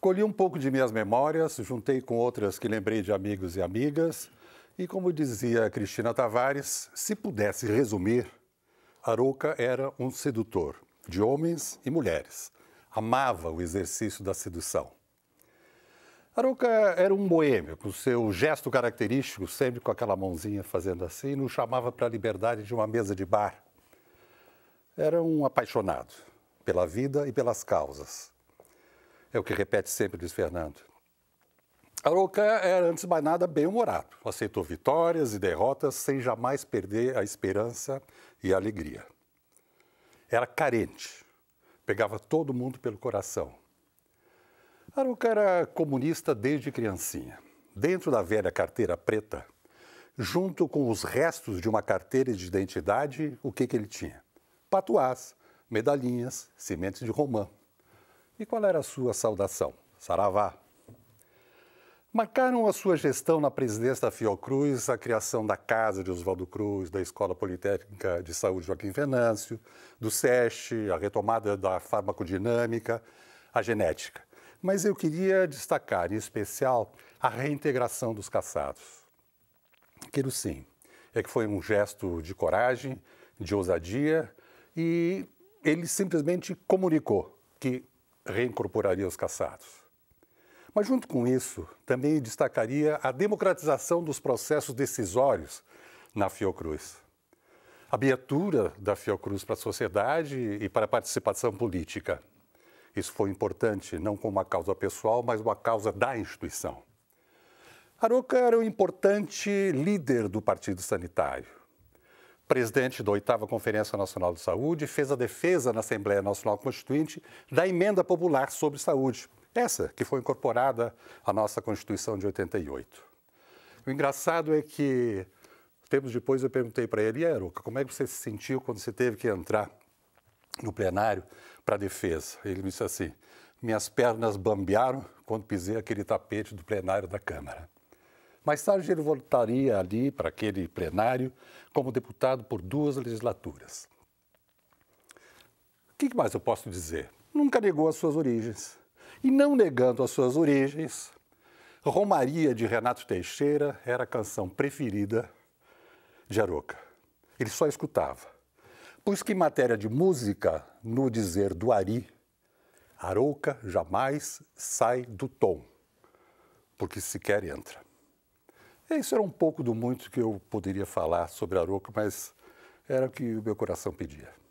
Colhi um pouco de minhas memórias, juntei com outras que lembrei de amigos e amigas, e como dizia Cristina Tavares, se pudesse resumir, Arouca era um sedutor de homens e mulheres. Amava o exercício da sedução. Arouca era um boêmio, com seu gesto característico, sempre com aquela mãozinha fazendo assim, nos chamava para a liberdade de uma mesa de bar. Era um apaixonado pela vida e pelas causas. É o que repete sempre Luiz Fernando. Arouca era, antes de mais nada, bem-humorado. Aceitou vitórias e derrotas sem jamais perder a esperança e a alegria. Era carente, pegava todo mundo pelo coração. Arouca era comunista desde criancinha. Dentro da velha carteira preta, junto com os restos de uma carteira de identidade, o que, que ele tinha? Patuás, medalhinhas, sementes de romã. E qual era a sua saudação? Saravá. Marcaram a sua gestão na presidência da Fiocruz a criação da Casa de Oswaldo Cruz, da Escola Politécnica de Saúde Joaquim Venâncio, do SESC, a retomada da farmacodinâmica, a genética. Mas eu queria destacar, em especial, a reintegração dos caçados. Quero sim, é que foi um gesto de coragem, de ousadia, e ele simplesmente comunicou que reincorporaria os caçados. Mas, junto com isso, também destacaria a democratização dos processos decisórios na Fiocruz. A abertura da Fiocruz para a sociedade e para a participação política. Isso foi importante, não como uma causa pessoal, mas uma causa da instituição. Aroca era um importante líder do Partido Sanitário presidente da oitava Conferência Nacional de Saúde, fez a defesa na Assembleia Nacional Constituinte da emenda popular sobre saúde, essa que foi incorporada à nossa Constituição de 88. O engraçado é que, tempos depois, eu perguntei para ele, Aruca, como é que você se sentiu quando você teve que entrar no plenário para a defesa? Ele me disse assim, minhas pernas bambearam quando pisei aquele tapete do plenário da Câmara. Mais tarde, ele voltaria ali para aquele plenário como deputado por duas legislaturas. O que mais eu posso dizer? Nunca negou as suas origens. E não negando as suas origens, Romaria de Renato Teixeira era a canção preferida de Aroca. Ele só escutava. Pois que em matéria de música, no dizer do Ari, Arouca jamais sai do tom, porque sequer entra. É, isso era um pouco do muito que eu poderia falar sobre Aroco, mas era o que o meu coração pedia.